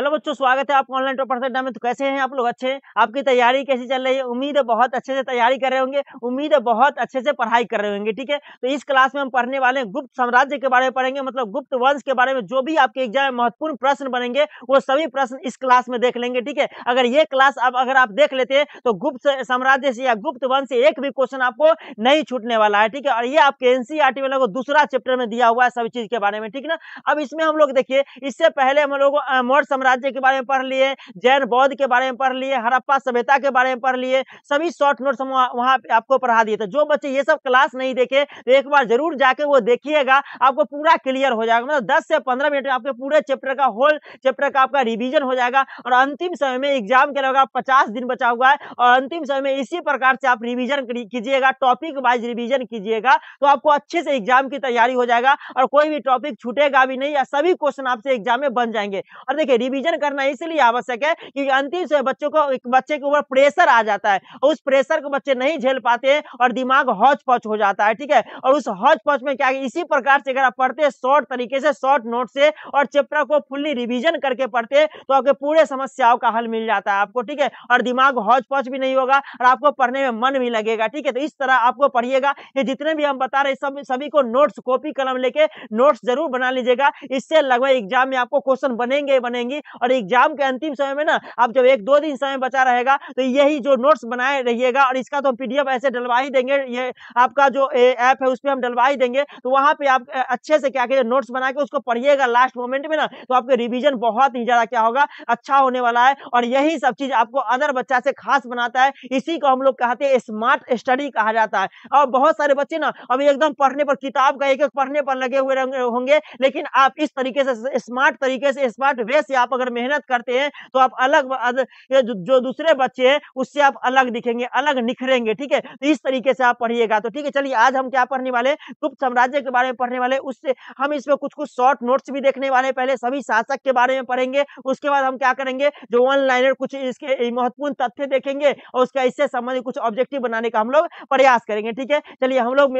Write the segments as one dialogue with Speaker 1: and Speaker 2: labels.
Speaker 1: hello बच्चों स्वागत है आप ऑनलाइन टॉप परसेंट में तो कैसे हैं आप लोग अच्छे हैं आपकी तैयारी कैसी चल रही है उम्मीद है बहुत अच्छे से तैयारी कर रहे होंगे उम्मीद है बहुत अच्छे से पढ़ाई कर रहे होंगे ठीक है तो इस क्लास में हम पढ़ने वाले हैं गुप्त साम्राज्य के बारे में पढ़ेंगे मतलब गुप्त वंश के बारे में जो भी आपके एग्जाम में महत्वपूर्ण प्रश्न बनेंगे वो सभी प्रश्न इस क्लास में देख लेंगे ठीक है अगर ये क्लास आप अगर आप देख लेते हैं तो गुप्त साम्राज्य से या गुप्त वंश से एक भी क्वेश्चन आपको नहीं छूटने वाला है ठीक है और ये आपके एनसीआरटी e वालों को दूसरा चैप्टर में दिया हुआ है सभी चीज के बारे में ठीक है ना अब इसमें हम लोग देखिए इससे पहले हम लोग मौर्य राज्य के बारे में पढ़ लिए जैन बौद्ध के बारे में पढ़ लिए हरप्पा सभ्यता के बारे में पढ़ लिए सभी शॉर्ट नोट्स हम वहाँ आपको पढ़ा दिए थे जो बच्चे ये सब क्लास नहीं देखे तो एक बार जरूर जाके वो देखिएगा आपको पूरा क्लियर हो जाएगा मतलब दस से पंद्रह मिनट में आपके पूरे चैप्टर का होल चैप्टर का आपका रिविजन हो जाएगा और अंतिम समय में एग्जाम के लगभग पचास दिन बचा हुआ है और अंतिम समय में इसी प्रकार से आप रिविजन कीजिएगा टॉपिक वाइज रिविजन कीजिएगा तो आपको अच्छे से एग्जाम की तैयारी हो जाएगा और कोई भी टॉपिक छूटेगा भी नहीं या सभी क्वेश्चन आपसे एग्जाम में बन जाएंगे और देखिए रिविजन रिविजन करना इसलिए आवश्यक है क्योंकि अंतिम से बच्चों को बच्चे के ऊपर प्रेशर आ जाता है उस प्रेशर को बच्चे नहीं झेल पाते हैं और दिमाग हौच पौच हो जाता है ठीक है और उस हौच पौच में क्या इसी प्रकार से अगर आप पढ़ते हैं शॉर्ट तरीके से शॉर्ट नोट से और चैप्टर को फुल्ली रिविजन करके पढ़ते हैं तो आपके पूरे समस्याओं का हल मिल जाता है आपको ठीक है और दिमाग हौच पौच भी नहीं होगा और आपको पढ़ने में मन भी लगेगा ठीक है तो इस तरह आपको पढ़िएगा ये जितने भी हम बता रहे सब सभी को नोट्स कॉपी कलम लेके नोट्स जरूर बना लीजिएगा इससे लगभग एग्जाम में आपको क्वेश्चन बनेंगे बनेंगे जाएगी और एग्जाम के अंतिम समय में ना आप जब एक दो दिन समय बचा रहेगा तो यही जो नोट्स बनाए रहिएगा और इसका तो हम पी ऐसे डलवा ही देंगे ये आपका जो ऐप है उस पर हम डलवा ही देंगे तो वहाँ पर आप अच्छे से क्या करिए नोट्स बना के उसको पढ़िएगा लास्ट मोमेंट में ना तो आपके रिविजन बहुत ही ज्यादा क्या होगा अच्छा होने वाला है और यही सब चीज आपको अदर बच्चा से खास बनाता है इसी को हम लोग कहते हैं स्मार्ट स्टडी कहा जाता है और बहुत सारे बच्चे ना अभी एकदम पढ़ने पर किताब का एक एक पढ़ने पर लगे हुए होंगे लेकिन आप इस तरीके से स्मार्ट तरीके से स्मार्ट वे से आप आप अगर मेहनत करते हैं तो आप अलग जो दूसरे बच्चे हैं उससे आप अलग दिखेंगे अलग निखरेंगे ठीक है तो इस तरीके से आप पढ़िएगा तो ठीक है चलिए आज हम क्या पढ़ने वाले गुप्त साम्राज्य के बारे में पढ़ने वाले उससे हम इसमें कुछ कुछ शॉर्ट नोट्स भी देखने वाले पहले सभी शासक के बारे में पढ़ेंगे उसके बाद हम क्या करेंगे जो वन लाइनर कुछ इसके महत्वपूर्ण तथ्य देखेंगे और उसका इससे संबंधित कुछ ऑब्जेक्टिव बनाने का हम लोग प्रयास करेंगे ठीक है चलिए हम लोग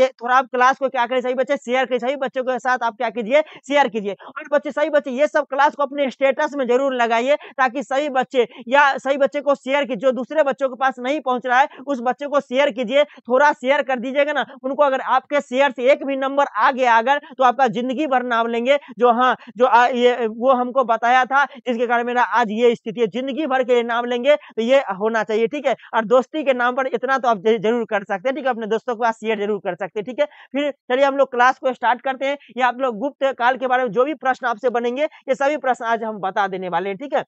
Speaker 1: ये थोड़ा आप क्लास को क्या करें सही बच्चे शेयर करें सही बच्चों के साथ आप क्या कीजिए शेयर कीजिए और बच्चे सही बच्चे ये सब क्लास को अपने अपने स्टेटस में जरूर लगाइए ताकि सभी बच्चे या सही बच्चे को शेयर कीजिए जो दूसरे बच्चों के पास नहीं पहुंच रहा है उस बच्चे को शेयर कीजिए थोड़ा शेयर कर दीजिएगा ना उनको अगर आपके शेयर से एक भी नंबर आ गया अगर तो आपका जिंदगी भर नाम लेंगे जो हाँ जो आ, ये वो हमको बताया था जिसके कारण मेरा आज ये स्थिति है जिंदगी भर के लिए नाम लेंगे तो ये होना चाहिए ठीक है और दोस्ती के नाम पर इतना तो आप जरूर कर सकते हैं ठीक है अपने दोस्तों के पास शेयर जरूर कर सकते हैं ठीक है फिर चलिए हम लोग क्लास को स्टार्ट करते हैं या आप लोग गुप्त काल के बारे में जो भी प्रश्न आपसे बनेंगे ये सभी प्रश्न आज हम बता देने वाले हैं ठीक है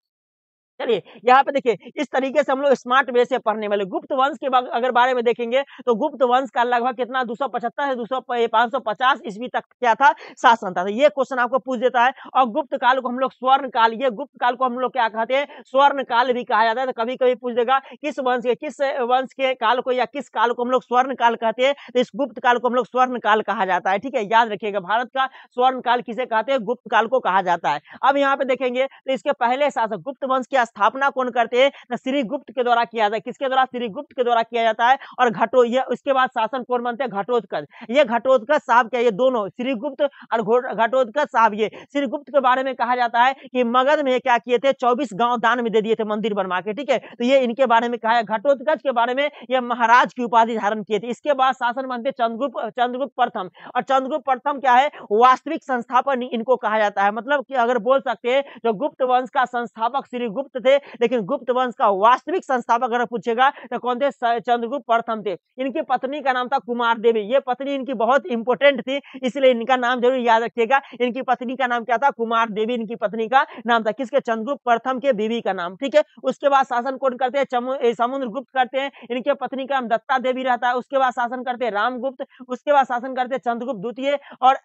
Speaker 1: चलिए यहाँ पे देखिए इस तरीके से हम लोग स्मार्ट वे से पढ़ने वाले गुप्त वंश के अगर बारे में देखेंगे तो गुप्त वंश का लगभग कितना दो सौ पचहत्तर है दो सौ पांच सौ पचास ईस्वी तक क्या था शासन था तो ये क्वेश्चन आपको पूछ देता है और गुप्त काल को हम लोग स्वर्ण काल ये गुप्त काल को हम लोग क्या कहते हैं स्वर्ण काल भी कहा जाता है तो कभी कभी पूछ देगा किस वंश के किस वंश के काल को या किस काल को हम लोग स्वर्ण काल कहते हैं तो इस गुप्त काल को हम लोग स्वर्ण काल कहा जाता है ठीक है याद रखिएगा भारत का स्वर्ण काल किसे कहते हैं गुप्त काल को कहा जाता है अब यहाँ पे देखेंगे तो इसके पहले शासक गुप्त वंश के स्थापना कौन करते हैं श्री गुप्त के द्वारा किया जाता है किसके द्वारा श्री गुप्त के द्वारा किया जाता है और घटो ये उसके बाद शासन कौन बनते हैं घटोत्कच ये घटोत्कच साहब क्या ये दोनों श्री गुप्त और घटोत्कच साहब ये श्री गुप्त के बारे में कहा जाता है कि मगध में क्या किए थे चौबीस गाँव दान में दे दिए थे मंदिर बनवा के ठीक है तो ये इनके बारे में कहा घटोत्कच के बारे में ये महाराज की उपाधि धारण किए थे इसके बाद शासन बनते चंद्रगुप्त चंद्रगुप्त प्रथम और चंद्रगुप्त प्रथम क्या है वास्तविक संस्थापन इनको कहा जाता है मतलब कि अगर बोल सकते हैं जो गुप्त वंश का संस्थापक श्री गुप्त गुप्त थे लेकिन गुप्त वंश का वास्तविक संस्थापक अगर पूछेगा तो कौन थे चंद्रगुप्त प्रथम थे इनकी पत्नी का नाम था कुमार देवी ये पत्नी इनकी बहुत इंपोर्टेंट थी इसलिए इनका नाम जरूर याद रखिएगा इनकी पत्नी का नाम क्या था कुमार देवी इनकी पत्नी का नाम था किसके चंद्रगुप्त प्रथम के बीवी का नाम ठीक है उसके बाद शासन कौन करते हैं समुद्र गुप्त करते हैं इनके पत्नी का नाम दत्ता देवी रहता है उसके बाद शासन करते हैं रामगुप्त उसके बाद शासन करते हैं चंद्रगुप्त द्वितीय और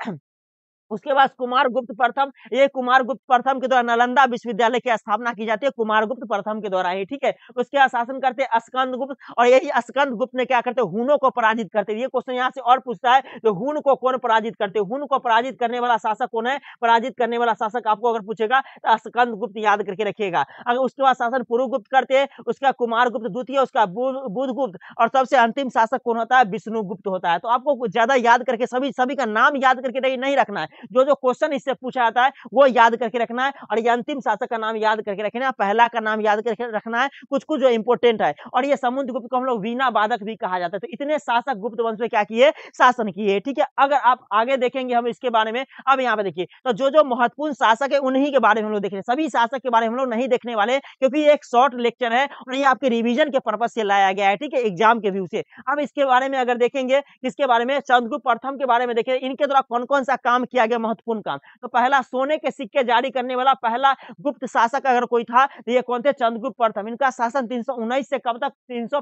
Speaker 1: उसके बाद कुमार गुप्त प्रथम ये कुमार गुप्त प्रथम के द्वारा नालंदा विश्वविद्यालय की स्थापना की जाती है कुमार गुप्त प्रथम के द्वारा ही ठीक है उसके शासन करते अस्कंद गुप्त और यही अस्कंद गुप्त ने क्या करते हुनों को पराजित करते ये क्वेश्चन यहाँ से और पूछता है तो हुन को कौन पराजित करते हुन को पराजित करने वाला शासक कौन है पराजित करने वाला शासक आपको अगर पूछेगा तो अस्कंद गुप्त याद करके रखिएगा अगर उसके बाद शासन पूर्व गुप्त करते हैं उसका कुमार गुप्त द्वितीय उसका बुध गुप्त और सबसे अंतिम शासक कौन होता है विष्णु गुप्त होता है तो आपको ज्यादा याद करके सभी सभी का नाम याद करके नहीं रखना है जो जो क्वेश्चन इससे पूछा जाता है वो याद करके रखना है और ये अंतिम शासक का नाम याद करके रखना है पहला का नाम याद करके रखना है कुछ कुछ जो इंपोर्टेंट है और ये समुद्र गुप्त को हम लोग वीणा बाधक भी कहा जाता है तो इतने शासक गुप्त वंश में क्या किए शासन किए ठीक है अगर आप आगे देखेंगे हम इसके बारे में अब यहाँ पे देखिए तो जो जो महत्वपूर्ण शासक है उन्हीं के बारे में हम लोग देख रहे हैं सभी शासक के बारे में हम लोग नहीं देखने वाले क्योंकि ये एक शॉर्ट लेक्चर है और ये आपके रिविजन के पर्पज से लाया गया है ठीक है एग्जाम के व्यू से अब इसके बारे में अगर देखेंगे इसके बारे में चंद्रगुप्त प्रथम के बारे में देखें इनके द्वारा कौन कौन सा काम किया आगे महत्वपूर्ण काम तो पहला सोने के सिक्के जारी करने वाला पहला गुप्त शासक अगर कोई था तो ये कौन थे चंद्रगुप्त प्रथम इनका शासन तीन से कब तक तीन सौ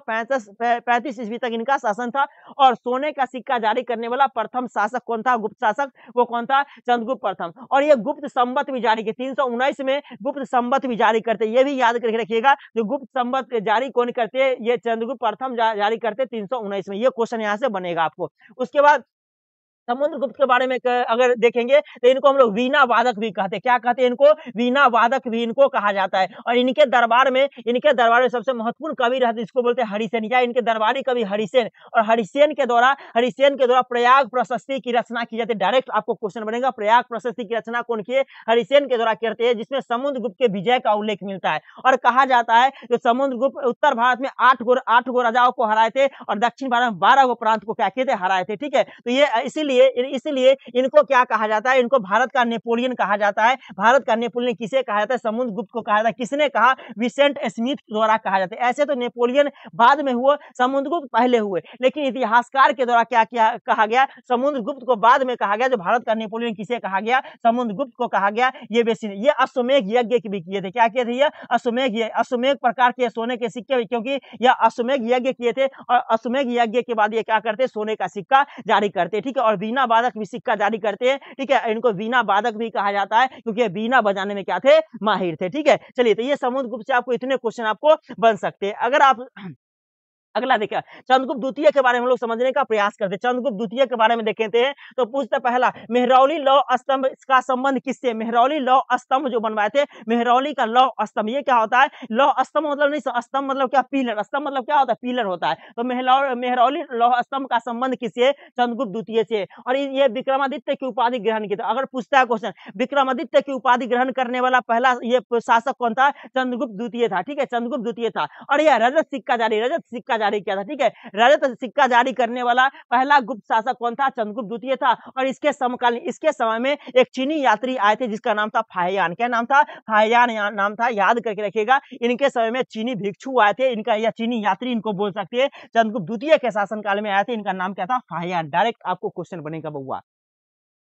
Speaker 1: ईस्वी तक इनका शासन था और सोने का सिक्का जारी करने वाला प्रथम शासक कौन था गुप्त शासक वो कौन था चंद्रगुप्त प्रथम और ये गुप्त संबत भी जारी की तीन में गुप्त संबत भी जारी करते ये भी याद करके रखिएगा जो गुप्त संबत जारी कौन करते ये चंद्रगुप्त प्रथम जा, जारी करते तीन में ये क्वेश्चन यहाँ से बनेगा आपको उसके बाद समुद्र गुप्त के बारे में अगर देखेंगे तो इनको हम लोग वीणा वादक भी कहते हैं क्या कहते हैं इनको वीणा वादक भी इनको कहा जाता है और इनके दरबार में इनके दरबार में सबसे महत्वपूर्ण कवि रहते जिसको बोलते हैं हरिसेन या इनके दरबारी कवि हरिसेन और हरिसेन के द्वारा हरिसेन के द्वारा प्रयाग प्रशस्ति की रचना की जाती है डायरेक्ट आपको क्वेश्चन बनेगा प्रयाग प्रशस्ति की रचना कौन की हरिसेन के द्वारा करते हैं जिसमें समुद्र गुप्त के विजय का उल्लेख मिलता है और कहा जाता है जो समुद्र गुप्त उत्तर भारत में आठ गो आठ गो राजाओं को हराए थे और दक्षिण भारत में बारह गो प्रांत को क्या किए थे हराए थे ठीक है तो ये इसीलिए इसलिए इसीलिए इनको क्या कहा जाता है इनको भारत का नेपोलियन कहा जाता है भारत का नेपोलियन किसे कहा जाता है समुद्र गुप्त को कहा जाता है किसने कहा विसेंट स्मिथ द्वारा कहा जाता है ऐसे तो नेपोलियन बाद में हुए समुद्रगुप्त पहले हुए लेकिन इतिहासकार के द्वारा क्या किया कहा गया समुद्रगुप्त को बाद में कहा गया जो भारत का नेपोलियन किसे कहा गया समुद्रगुप्त को कहा गया ये बेसिन ये अश्वमेघ यज्ञ भी किए थे क्या किए थे ये अश्वमेघ अश्वमेघ प्रकार के सोने के सिक्के क्योंकि यह अश्वमेघ यज्ञ किए थे और अश्वमेघ यज्ञ के बाद ये क्या करते सोने का सिक्का जारी करते ठीक है और वीणा वादक भी सिक्का जारी करते हैं ठीक है इनको वीणा वादक भी कहा जाता है क्योंकि वीणा बजाने में क्या थे माहिर थे ठीक है चलिए तो ये समुद्र गुप्त से आपको इतने क्वेश्चन आपको बन सकते हैं अगर आप अगला देखिए चंद्रगुप्त द्वितीय के बारे में हम लोग समझने का प्रयास करते हैं चंद्रगुप्त द्वितीय के बारे में देखे थे तो पूछता पहला मेहरौली लौ स्तंभ का संबंध किससे मेहरौली लौ स्तंभ जो बनवाए थे मेहरौली का लौ स्तंभ ये क्या होता है लौ स्तंभ मतलब नहीं स्तंभ मतलब क्या पिलर स्तंभ मतलब क्या होता है पिलर होता है तो मेहरौली लौ स्तंभ का संबंध किससे चंद्रगुप्त द्वितीय से और ये विक्रमादित्य की उपाधि ग्रहण की तो अगर पूछता है क्वेश्चन विक्रमादित्य की उपाधि ग्रहण करने वाला पहला ये शासक कौन था चंद्रगुप्त द्वितीय था ठीक है चंद्रगुप्त द्वितीय था और यह रजत सिक्का जारी रजत सिक्का जारी किया था ठीक है रजत सिक्का जारी करने वाला पहला गुप्त शासक कौन था चंद्रगुप्त द्वितीय था और इसके समकालीन इसके समय में एक चीनी यात्री आए थे जिसका नाम था फायान क्या नाम था फायान नाम था याद करके रखिएगा इनके समय में चीनी भिक्षु आए थे इनका या चीनी यात्री इनको बोल सकते हैं चंद्रगुप्त द्वितीय के शासनकाल में आए थे इनका नाम क्या था फायान डायरेक्ट आपको क्वेश्चन बनेगा बउआ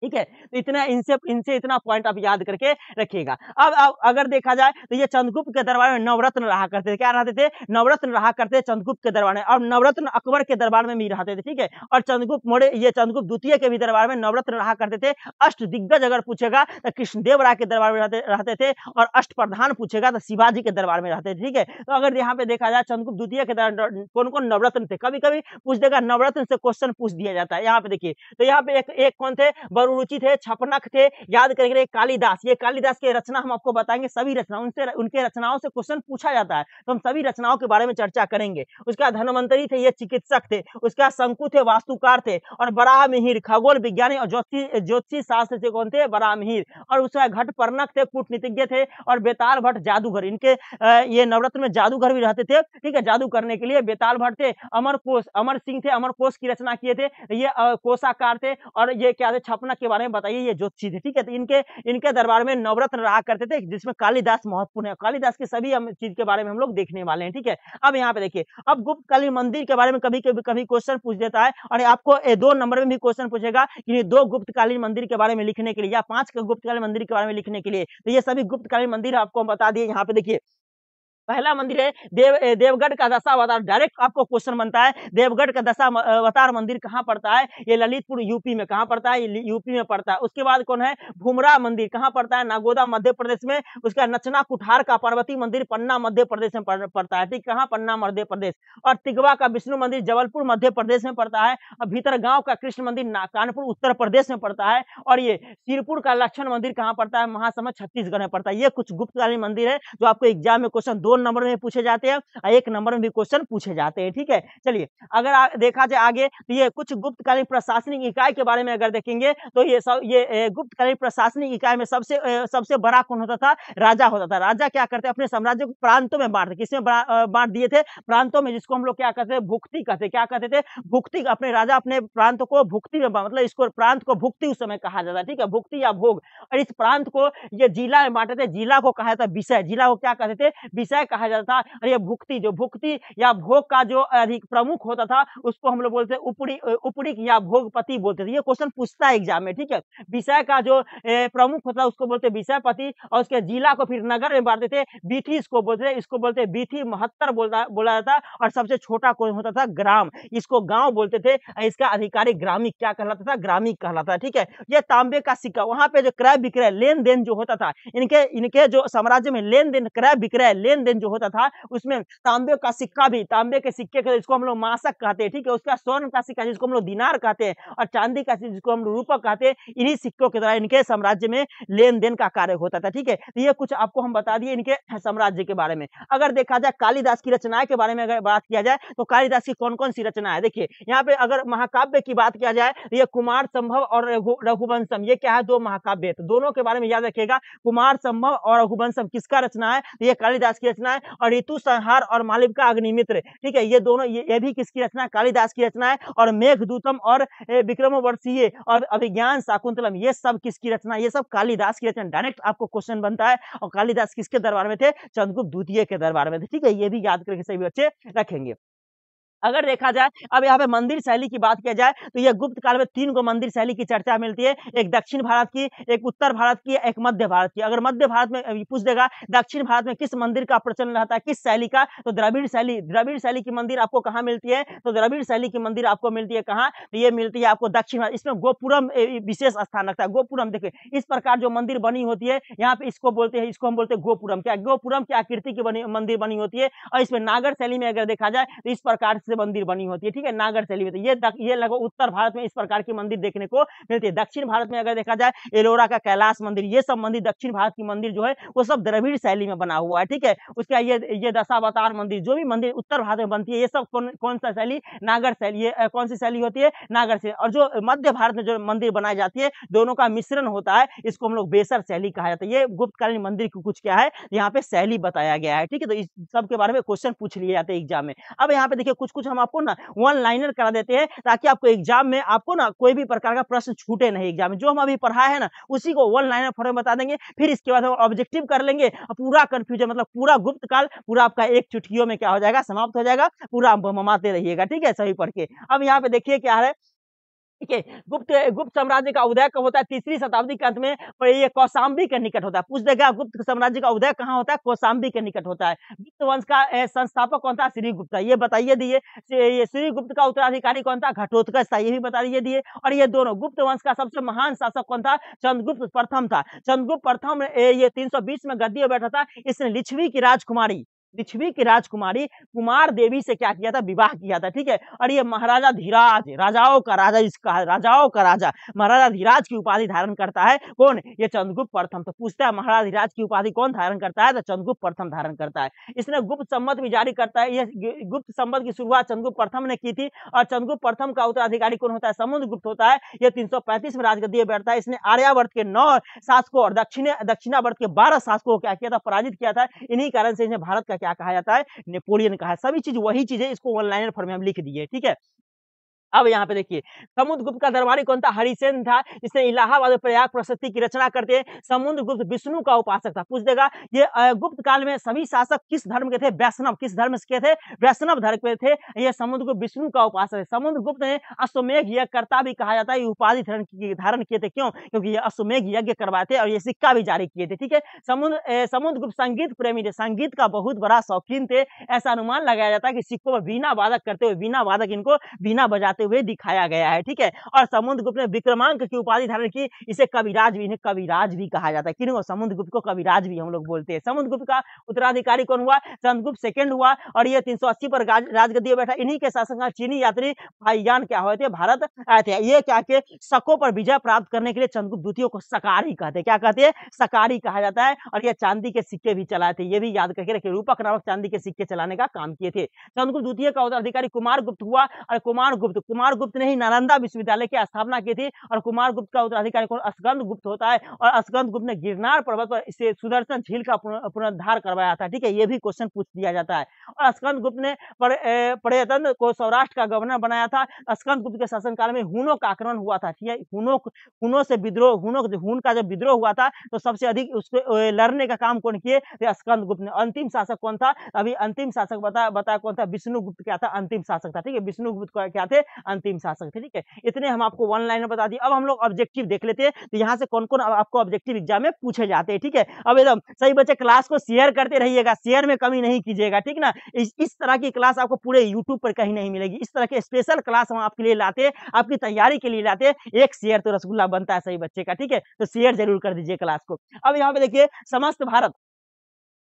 Speaker 1: ठीक है तो इतना इनसे इनसे इतना पॉइंट आप याद करके रखिएगा अब, अब अगर देखा जाए तो ये चंद्रगुप्त के दरबार में नवरत्न रहा करते थे क्या रहते थे नवरत्न रहा करते चंद्रगुप्त के दरबार में और नवरत्न अकबर के दरबार में भी रहते थे ठीक है और चंद्रगुप्त मोड़े ये चंद्रगुप्त द्वितीय के भी दरबार में नवरत्न रहा करते थे अष्ट दिग्गज अगर पूछेगा तो कृष्णदेव राय के दरबार में रहते रहते थे और अष्ट प्रधान पूछेगा तो शिवाजी के दरबार में रहते थे ठीक है तो अगर यहाँ पे देखा जाए चंद्रगुप्त द्वितीय के दरबार कौन कौन नवरत्न थे कभी कभी पूछ देगा नवरत्न से क्वेश्चन पूछ दिया जाता है यहाँ पे देखिए तो यहाँ पे एक कौन थे रुचित है छपनक थे याद करेंगे कालिदास ये कालिदास की रचना हम आपको बताएंगे सभी रचना उनसे उनके रचनाओं से क्वेश्चन पूछा जाता है तो हम सभी रचनाओं के बारे में चर्चा करेंगे उसका धनवंतरी थे ये चिकित्सक थे उसका शंकु थे वास्तुकार थे और बराह मिहिर खगोल विज्ञानी और ज्योतिष ज्योतिष शास्त्र से कौन थे बराह मिहिर और उसका घट परनक थे कूटनीतिज्ञ थे और बेताल भट्ट जादूगर इनके ये नवरत्न में जादूगर भी रहते थे ठीक है जादू करने के लिए बेताल भट्ट थे अमर कोश अमर सिंह थे अमर कोश की रचना किए थे ये कोषाकार थे और ये क्या थे छपनक के बारे में बताइए ये ज्योतिषी थे ठीक है तो इनके इनके दरबार में नवरत्न रहा करते थे जिसमें कालिदास महत्वपूर्ण है कालिदास के सभी हम चीज के बारे में हम लोग देखने वाले हैं ठीक है अब यहाँ पे देखिए अब गुप्त काली मंदिर के बारे में कभी कभी कभी क्वेश्चन पूछ देता है और आपको दो नंबर में भी क्वेश्चन पूछेगा कि दो गुप्तकालीन मंदिर के बारे में लिखने के लिए या पांच गुप्तकालीन मंदिर के बारे में लिखने के लिए तो ये सभी गुप्तकालीन मंदिर आपको बता दिए यहाँ पे देखिए पहला मंदिर है देव देवगढ़ का अवतार डायरेक्ट आपको क्वेश्चन बनता है देवगढ़ का दशावतार मंदिर कहाँ पड़ता है ये ललितपुर यूपी में कहाँ पड़ता है यूपी में पड़ता है उसके बाद कौन है भूमरा मंदिर कहाँ पड़ता है नागोदा मध्य प्रदेश में उसका नचना कुठार का पार्वती मंदिर पन्ना मध्य प्रदेश में पड़ता है ठीक कहाँ पन्ना मध्य प्रदेश और तिगवा का विष्णु मंदिर जबलपुर मध्य प्रदेश में पड़ता है और भीतर गाँव का कृष्ण मंदिर कानपुर उत्तर प्रदेश में पड़ता है और ये सिरपुर का लक्षण मंदिर कहाँ पड़ता है महासमय छत्तीसगढ़ में पड़ता है ये कुछ गुप्तकालीन मंदिर है जो आपको एग्जाम में क्वेश्चन दो नंबर में पूछे जाते हैं और एक नंबर में भी क्वेश्चन पूछे जाते हैं ठीक है चलिए अगर आ, देखा जाए आगे तो ये कुछ गुप्तकालीन प्रशासनिक इकाई के बारे में अगर देखेंगे तो ये सब ये गुप्तकालीन प्रशासनिक इकाई में सबसे सबसे बड़ा कौन होता था राजा होता था राजा क्या करते अपने साम्राज्य को प्रांतों में बांटते किसमें बांट दिए थे प्रांतों में जिसको हम लोग क्या करते भुक्ति कहते क्या कहते थे भुक्ति अपने राजा अपने प्रांत को भुक्ति में मतलब इसको प्रांत को भुक्ति उस समय कहा जाता ठीक है भुक्ति या भोग और इस प्रांत को ये जिला में बांटे थे जिला को कहा जाता विषय जिला को क्या कहते थे विषय त्रय कहा जाता था और ये भुक्ति जो भुक्ति या भोग का जो अधिक प्रमुख होता था उसको हम लोग बोलते हैं उपड़ी या भोगपति बोलते थे ये क्वेश्चन पूछता है एग्जाम में ठीक है विषय का जो प्रमुख होता उसको बोलते विषयपति और उसके जिला को फिर नगर में बांटते थे बीठी इसको बोलते थे इसको बोलते बीठी महत्तर बोला जाता और सबसे छोटा कौन होता था ग्राम इसको गांव बोलते थे इसका अधिकारी ग्रामीण क्या कहलाता था ग्रामीण कहलाता ठीक है ये तांबे का सिक्का वहां पे जो क्रय विक्रय लेन देन जो होता था इनके इनके जो साम्राज्य में लेन देन क्रय विक्रय लेन देन लेन जो होता था उसमें तांबे का सिक्का भी तांबे के सिक्के का जिसको हम लोग मासक कहते हैं ठीक है उसका स्वर्ण का सिक्का जिसको हम लोग दिनार कहते हैं और चांदी का जिसको हम लोग रूपक कहते हैं इन्हीं सिक्कों के द्वारा इनके साम्राज्य में लेन देन का कार्य होता था ठीक है तो ये कुछ आपको हम बता दिए इनके साम्राज्य के बारे में अगर देखा जाए कालिदास की रचनाएं के बारे में अगर बात किया जाए तो कालिदास की कौन कौन सी रचना है देखिए यहाँ पे अगर महाकाव्य की बात किया जाए तो ये कुमार संभव और रघुवंशम ये क्या है दो महाकाव्य तो दोनों के बारे में याद रखेगा कुमार संभव और रघुवंशम किसका रचना है तो ये कालिदास की रचना है और ऋतु संहार और मालविका अग्निमित्र ठीक है ये दोनों ये, ये भी किसकी रचना है कालिदास की रचना है और मेघ दूतम और विक्रमवर्षीय और अभिज्ञान शाकुंतलम ये सब किसकी रचना है ये सब कालिदास की रचना डायरेक्ट आपको क्वेश्चन बनता है और कालिदास किसके दरबार में थे चंद्रगुप्त द्वितीय के दरबार में थे ठीक है ये भी याद करके सभी बच्चे रखेंगे अगर देखा जाए अब यहाँ पे मंदिर शैली की बात किया जाए तो यह गुप्त काल में तीन गो मंदिर शैली की चर्चा मिलती है एक दक्षिण भारत की एक उत्तर भारत की एक मध्य भारत की अगर मध्य भारत में पूछ देगा दक्षिण भारत में किस मंदिर का प्रचलन रहता है किस शैली का तो द्रविड़ शैली द्रविड़ शैली की मंदिर आपको कहाँ मिलती है तो द्रविड़ शैली की मंदिर आपको मिलती है कहाँ तो ये मिलती है आपको दक्षिण भारत इसमें गोपुरम विशेष स्थान रखता है गोपुरम देखिए इस प्रकार जो मंदिर बनी होती है यहाँ पे इसको बोलते हैं इसको हम बोलते हैं गोपुरम क्या गोपुरम की आकृति की मंदिर बनी होती है और इसमें नागर शैली में अगर देखा जाए तो इस प्रकार से मंदिर बनी होती है ठीक है नागर शैली में तो ये दक, ये लगभग उत्तर भारत में इस प्रकार की मंदिर देखने को मिलती है दक्षिण भारत में अगर देखा जाए एलोरा का कैलाश मंदिर ये सब मंदिर दक्षिण भारत की मंदिर जो है वो सब द्रविड़ शैली में बना हुआ है ठीक है उसके ये ये दशावतार मंदिर जो भी मंदिर उत्तर भारत में बनती है ये सब कौन कौन सा शैली नागर शैली कौन सी शैली होती है नागर शैली और जो मध्य भारत में जो मंदिर बनाई जाती है दोनों का मिश्रण होता है इसको हम लोग बेसर शैली कहा जाता है ये गुप्तकालीन मंदिर की कुछ क्या है यहाँ पे शैली बताया गया है ठीक है तो इस सब के बारे में क्वेश्चन पूछ लिए जाते हैं एग्जाम में अब यहाँ पे देखिए कुछ कुछ हम आपको ना वन लाइनर करा देते हैं ताकि आपको एग्जाम में आपको ना कोई भी प्रकार का प्रश्न छूटे नहीं एग्जाम में जो हम अभी पढ़ाए हैं ना उसी को वन लाइनर फॉर्म बता देंगे फिर इसके बाद हम ऑब्जेक्टिव कर लेंगे पूरा कन्फ्यूजन मतलब पूरा गुप्त काल पूरा आपका एक चुटकियों में क्या हो जाएगा समाप्त हो जाएगा पूरा ममाते रहिएगा ठीक है सही पढ़ के अब यहाँ पे देखिए क्या है ठीक है गुप्त गुप्त साम्राज्य का उदय कब होता है तीसरी शताब्दी के अंत में और ये कौशाम्बी के निकट होता है पूछ देगा गुप्त साम्राज्य का उदय कहाँ होता है कौशाम्बी के निकट होता है गुप्त वंश का संस्थापक कौन था श्री गुप्ता ये बताइए दिए ये श्री गुप्त का उत्तराधिकारी कौन था घटोत्कच था ये भी बता दिए और ये दोनों गुप्त वंश का सबसे महान शासक कौन था चंद्रगुप्त प्रथम था चंद्रगुप्त प्रथम ये तीन में गद्दी में बैठा था इसने लिच्छवी की राजकुमारी लिच्छवी की राजकुमारी कुमार देवी से क्या किया था विवाह किया था ठीक है और ये महाराजा धीराज राजाओं का राजा इसका राजाओं का राजा महाराजा धीराज की उपाधि धारण करता है कौन ये चंद्रगुप्त प्रथम तो पूछता है महाराजा धीराज की उपाधि कौन धारण करता है तो चंद्रगुप्त प्रथम धारण करता है इसने गुप्त सम्मत भी जारी करता है यह गुप्त सम्मत की शुरुआत चंद्रगुप्त प्रथम ने की थी और चंद्रगुप्त प्रथम का उत्तराधिकारी कौन होता है समुद्र गुप्त होता है यह तीन में राजगद्दी बैठता है इसने आर्यावर्त के नौ शासकों और दक्षिण दक्षिणावर्त के बारह शासकों को क्या किया था पराजित किया था इन्हीं कारण से इसने भारत का क्या कहा जाता है नेपोलियन कहा सभी चीज वही चीज है इसको ऑनलाइन फॉर्म में हम लिख दिए ठीक है अब यहाँ पे देखिए समुद्र गुप्त का दरबारी कौन था हरिसेन था जिसने इलाहाबाद और प्रयाग प्रशस्ति की रचना करते समुद्र गुप्त विष्णु का उपासक था पूछ देगा ये गुप्त काल में सभी शासक किस धर्म के थे वैष्णव किस धर्म के थे वैष्णव धर्म के थे ये समुद्र गुप्त विष्णु का उपासक है समुद्र गुप्त ने अश्वमेघ यज्ञ करता भी कहा जाता है उपाधि धारण किए थे क्यों क्योंकि ये अश्वमेघ यज्ञ करवाए थे और ये सिक्का भी जारी किए थे ठीक है समुद्र समुद्र गुप्त संगीत प्रेमी थे संगीत का बहुत बड़ा शौकीन थे ऐसा अनुमान लगाया जाता है कि सिक्कों में बीना वादक करते हुए बीना वादक इनको बीना बजाते जाते हुए दिखाया गया है ठीक है और समुद्र गुप्त ने विक्रमांक की उपाधि धारण की इसे कविराज भी कविराज भी कहा जाता है क्यों समुद्र गुप्त को कविराज भी हम लोग बोलते हैं समुद्र गुप्त का उत्तराधिकारी कौन हुआ समुद्रगुप्त सेकंड हुआ और ये तीन पर राजगद्दी बैठा इन्हीं के शासन का चीनी यात्री भाईजान क्या हुए थे भारत आए थे ये क्या के शकों पर विजय प्राप्त करने के लिए चंद्रगुप्त द्वितीय को सकारी कहते हैं क्या कहते हैं सकारी कहा जाता है और यह चांदी के सिक्के भी चलाए थे ये भी याद करके रखे रूपक नामक चांदी के सिक्के चलाने का काम किए थे चंद्रगुप्त द्वितीय का उत्तराधिकारी कुमार गुप्त हुआ और कुमार गुप्त कुमार गुप्त ने ही नालंदा विश्वविद्यालय की स्थापना की थी और कुमार गुप्त का उत्तराधिकारी कौन अस्कंद गुप्त होता है और अस्कंद गुप्त ने गिरनार पर्वत पर इसे सुदर्शन झील का पुनरुद्धार करवाया था ठीक है ये भी क्वेश्चन पूछ दिया जाता है और अस्कंद गुप्त ने पर्यटन को सौराष्ट्र का गवर्नर बनाया था अस्कंद गुप्त के शासनकाल में हुनों का आक्रमण हुआ था ठीक है हुनों हुनों से विद्रोह हुनों हुन का जब विद्रोह हुआ था तो सबसे अधिक उसको लड़ने का काम कौन किए अस्कंद गुप्त ने अंतिम शासक कौन था अभी अंतिम शासक बता बताया कौन था विष्णुगुप्त क्या था अंतिम शासक था ठीक है विष्णुगुप्त क्या थे अंतिम शासक ठीक है इतने हम आपको वन लाइन बता दिए अब हम लोग ऑब्जेक्टिव देख लेते हैं तो यहाँ से कौन कौन आपको ऑब्जेक्टिव एग्जाम में पूछे जाते हैं ठीक है अब एकदम सही बच्चे क्लास को शेयर करते रहिएगा शेयर में कमी नहीं कीजिएगा ठीक ना इस, तरह की क्लास आपको पूरे यूट्यूब पर कहीं नहीं मिलेगी इस तरह के स्पेशल क्लास हम आपके लिए लाते हैं आपकी तैयारी के लिए लाते हैं एक शेयर तो रसगुल्ला बनता है सही बच्चे का ठीक है तो शेयर जरूर कर दीजिए क्लास को अब यहाँ पे देखिए समस्त भारत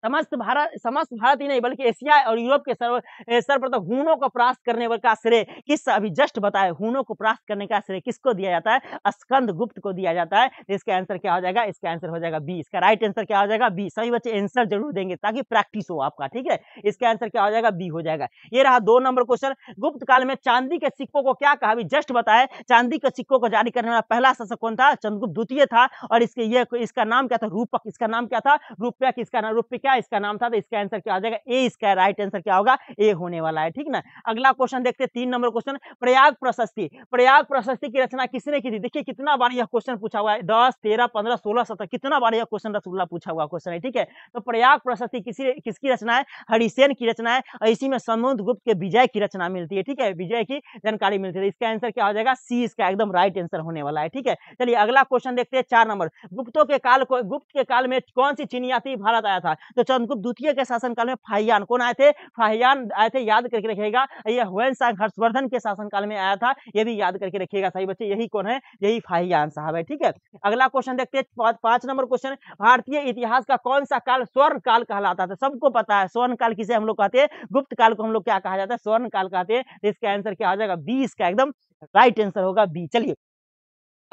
Speaker 1: समस्त भारत समस्त भारत ही नहीं बल्कि एशिया और यूरोप के सर्व सर्वप्रथम तो हूनों को प्रास्त करने का श्रेय किस अभी जस्ट बताए हूनों को प्राप्त करने का श्रेय किसको दिया जाता है स्कंद गुप्त को दिया जाता है इसका आंसर क्या हो जाएगा इसका आंसर हो जाएगा बी इसका राइट आंसर क्या हो जाएगा बी सभी बच्चे आंसर जरूर देंगे ताकि प्रैक्टिस हो आपका ठीक है इसका आंसर क्या हो जाएगा बी हो जाएगा ये रहा दो नंबर क्वेश्चन गुप्त काल में चांदी के सिक्कों को क्या कहा अभी जस्ट बताए चांदी के सिक्कों को जारी करने वाला पहला शासक कौन था चंद्रगुप्त द्वितीय था और इसके ये इसका नाम क्या था रूपक इसका नाम क्या था रूपया किसका नाम रूपया क्या इसका नाम था तो इसका आंसर क्या आ जाएगा ए इसका राइट आंसर क्या होगा ए होने वाला है ठीक ना अगला क्वेश्चन देखते हैं तीन नंबर क्वेश्चन प्रयाग प्रशस्ति प्रयाग प्रशस्ति की रचना किसने की थी देखिए कितना बार यह क्वेश्चन पूछा हुआ है दस तेरह पंद्रह सोलह सत्रह कितना बार यह क्वेश्चन रसगुल्ला पूछा हुआ क्वेश्चन है ठीक है तो प्रयाग प्रशस्ति किसी किसकी रचना है हरिसेन की रचना है और इसी में समुद्र गुप्त के विजय की रचना मिलती है ठीक है विजय की जानकारी मिलती है तो इसका आंसर क्या हो जाएगा सी इसका एकदम राइट आंसर होने वाला है ठीक है चलिए अगला क्वेश्चन देखते हैं चार नंबर गुप्तों के काल को गुप्त के काल में कौन सी चीनी भारत आया था तो तो चंद्रगुप्त द्वितीय के शासनकाल में फाहियान कौन आए थे फाहियान आए थे याद करके रखिएगा यह हुएन शाह हर्षवर्धन के शासनकाल में आया था यह भी याद करके रखिएगा सही बच्चे यही कौन है यही फाहियान साहब है ठीक है अगला क्वेश्चन देखते हैं पांच नंबर क्वेश्चन भारतीय इतिहास का कौन सा काल स्वर्ण काल कहलाता था सबको पता है स्वर्ण काल किसे हम लोग कहते हैं गुप्त काल को हम लोग क्या कहा जाता है स्वर्ण काल कहते हैं तो इसका आंसर क्या हो जाएगा बी इसका एकदम राइट आंसर होगा बी चलिए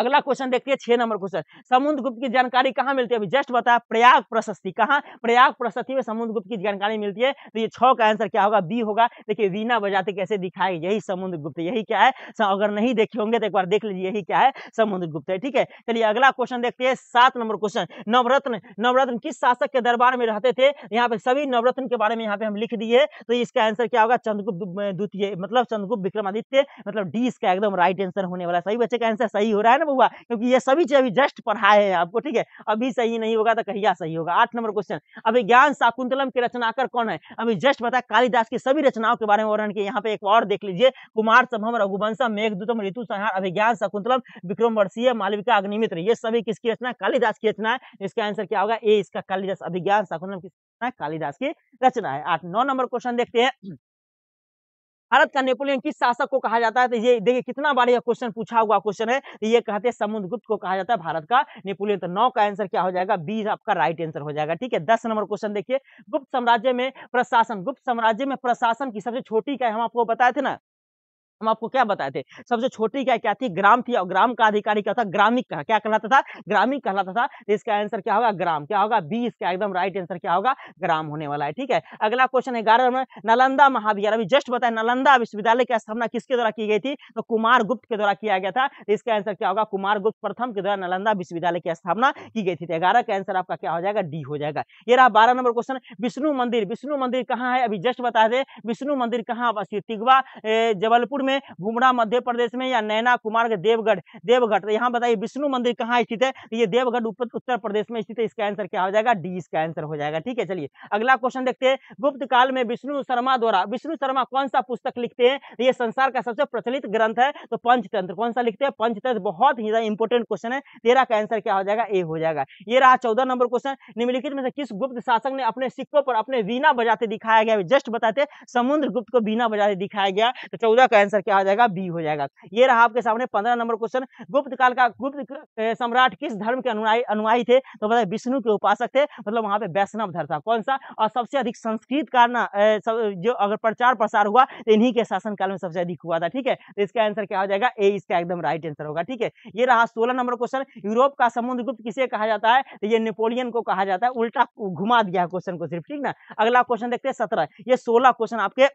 Speaker 1: अगला क्वेश्चन देखते हैं छह नंबर क्वेश्चन समुद्र गुप्त की जानकारी कहाँ मिलती है अभी जस्ट बताया प्रयाग प्रशस्ति कहाँ प्रयाग प्रशस्ति में समुद्र गुप्त की जानकारी मिलती है तो ये छ का आंसर क्या होगा बी होगा देखिए वीना बजाते कैसे दिखाए यही समुद्र गुप्त यही क्या है अगर नहीं देखे होंगे तो एक बार देख लीजिए यही क्या है समुद्र गुप्त है ठीक है चलिए अगला क्वेश्चन देखते हैं सात नंबर क्वेश्चन नवरत्न नवरत्न किस शासक के दरबार में रहते थे यहाँ पे सभी नवरत्न के बारे में यहाँ पे हम लिख दिए तो इसका आंसर क्या होगा चंद्रगुप्त द्वितीय मतलब चंद्रगुप्त विक्रमादित्य मतलब डी इसका एकदम राइट आंसर होने वाला सही बच्चे का आंसर सही हो रहा है ना हुआ क्योंकि ये सभी चीज अभी जस्ट पढ़ाए हैं आपको ठीक है अभी सही नहीं होगा तो कहिया सही होगा आठ नंबर क्वेश्चन अभी ज्ञान शाकुंतलम के रचनाकर कौन है अभी जस्ट बताए कालिदास की सभी रचनाओं के बारे में वर्णन किया यहाँ पे एक और देख लीजिए कुमार सभम रघुवंशम मेघदूतम ऋतु संहार अभिज्ञान शकुंतलम विक्रम वर्षीय मालविका अग्निमित्र ये सभी किसकी रचना कालिदास की रचना है इसका आंसर क्या होगा ए इसका कालिदास अभिज्ञान शकुंतलम की कालिदास की रचना है आठ नौ नंबर क्वेश्चन देखते हैं भारत का नेपोलियन किस शासक को कहा जाता है तो ये देखिए कितना बार यह क्वेश्चन पूछा हुआ क्वेश्चन है तो ये कहते हैं समुद्रगुप्त को कहा जाता है भारत का नेपोलियन तो नौ का आंसर क्या हो जाएगा बी आपका राइट आंसर हो जाएगा ठीक है दस नंबर क्वेश्चन देखिए गुप्त साम्राज्य में प्रशासन गुप्त साम्राज्य में प्रशासन की सबसे छोटी क्या हम आपको बताए थे ना हम आपको क्या बताए थे सबसे छोटी क्या क्या थी ग्राम थी और ग्राम का अधिकारी क्या था ग्रामिक का क्या कहलाता था ग्रामिक कहलाता था तो इसका आंसर क्या होगा ग्राम क्या होगा बी इसका एकदम राइट आंसर क्या होगा ग्राम होने वाला है ठीक है अगला क्वेश्चन ग्यारह में नालंदा महाविद्यालय अभी जस्ट बताए नालंदा विश्वविद्यालय की स्थापना किसके द्वारा की गई थी तो कुमार गुप्त के द्वारा किया गया था तो इसका आंसर क्या होगा कुमार गुप्त प्रथम के द्वारा नालंदा विश्वविद्यालय की स्थापना की गई थी तो ग्यारह का आंसर आपका क्या हो जाएगा डी हो जाएगा ये रहा बारह नंबर क्वेश्चन विष्णु मंदिर विष्णु मंदिर कहाँ है अभी जस्ट बता दे विष्णु मंदिर कहाँ अवस्थित तिगवा जबलपुर में गुमरा मध्य प्रदेश में या नैना कुमार देवगढ़ देवगढ़ तो यहाँ बताइए विष्णु मंदिर कहाँ स्थित है ये देवगढ़ उत्तर प्रदेश में स्थित है इसका आंसर क्या हो जाएगा डी इसका आंसर हो जाएगा ठीक है चलिए अगला क्वेश्चन देखते हैं गुप्त काल में विष्णु शर्मा द्वारा विष्णु शर्मा कौन सा पुस्तक लिखते हैं ये संसार का सबसे प्रचलित ग्रंथ है तो पंचतंत्र कौन सा लिखते हैं पंचतंत्र बहुत ही ज्यादा इंपोर्टेंट क्वेश्चन है तेरा का आंसर क्या हो जाएगा ए हो जाएगा ये रहा चौदह नंबर क्वेश्चन निम्नलिखित में से किस गुप्त शासक ने अपने सिक्कों पर अपने वीणा बजाते दिखाया गया जस्ट बताते समुद्र गुप्त को बीना बजाते दिखाया गया तो चौदह का आंसर आंसर क्या हो जाएगा बी हो जाएगा ये रहा आपके सामने पंद्रह नंबर क्वेश्चन गुप्त काल का गुप्त सम्राट किस धर्म के अनुयायी अनुयायी थे तो मतलब विष्णु के उपासक थे मतलब वहां पे वैष्णव धर्म था कौन सा और सबसे अधिक संस्कृत कारना जो अगर प्रचार प्रसार हुआ तो इन्हीं के शासनकाल में सबसे अधिक हुआ था ठीक है तो इसका आंसर क्या हो जाएगा ए इसका एकदम राइट आंसर होगा ठीक है ये रहा सोलह नंबर क्वेश्चन यूरोप का समुद्र गुप्त किसे कहा जाता है तो ये नेपोलियन को कहा जाता है उल्टा घुमा दिया क्वेश्चन को सिर्फ ठीक ना अगला क्वेश्चन देखते हैं सत्रह ये सोलह क्वेश्चन आपके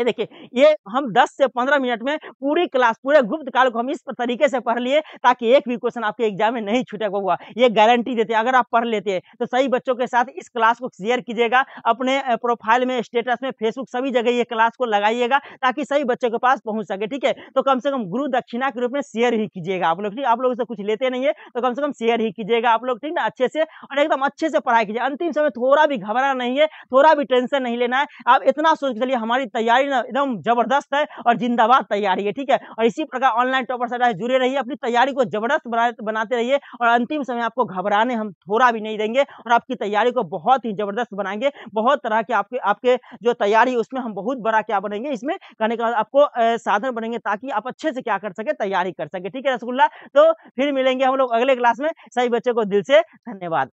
Speaker 1: ये देखिए ये हम 10 से 15 मिनट में पूरी क्लास पूरे गुप्त काल को हम इस तरीके से पढ़ लिए ताकि एक भी क्वेश्चन आपके एग्जाम में नहीं छूटेगा हुआ ये गारंटी देते हैं अगर आप पढ़ लेते हैं तो सही बच्चों के साथ इस क्लास को शेयर कीजिएगा अपने प्रोफाइल में स्टेटस में फेसबुक सभी जगह ये क्लास को लगाइएगा ताकि सही बच्चों के पास पहुंच सके ठीक है तो कम से कम गुरु दक्षिणा के रूप में शेयर ही कीजिएगा आप लोग ठीक आप लोग से कुछ लेते नहीं है तो कम से कम शेयर ही कीजिएगा आप लोग ठीक ना अच्छे से और एकदम अच्छे से पढ़ाई कीजिए अंतिम समय थोड़ा भी घबरा नहीं है थोड़ा भी टेंशन नहीं लेना है आप इतना सोच के चलिए हमारी तैयारी एकदम जबरदस्त है और जिंदाबाद तैयारी है ठीक है और इसी प्रकार ऑनलाइन टॉपर से जुड़े रहिए अपनी तैयारी को जबरदस्त बनाते रहिए और अंतिम समय आपको घबराने हम थोड़ा भी नहीं देंगे और आपकी तैयारी को बहुत ही जबरदस्त बनाएंगे बहुत तरह के आपके आपके जो तैयारी उसमें हम बहुत बड़ा क्या बनेंगे इसमें कहने का आपको साधन बनेंगे ताकि आप अच्छे से क्या कर सके तैयारी कर सके ठीक है रसगुल्ला तो फिर मिलेंगे हम लोग अगले क्लास में सही बच्चे को दिल से धन्यवाद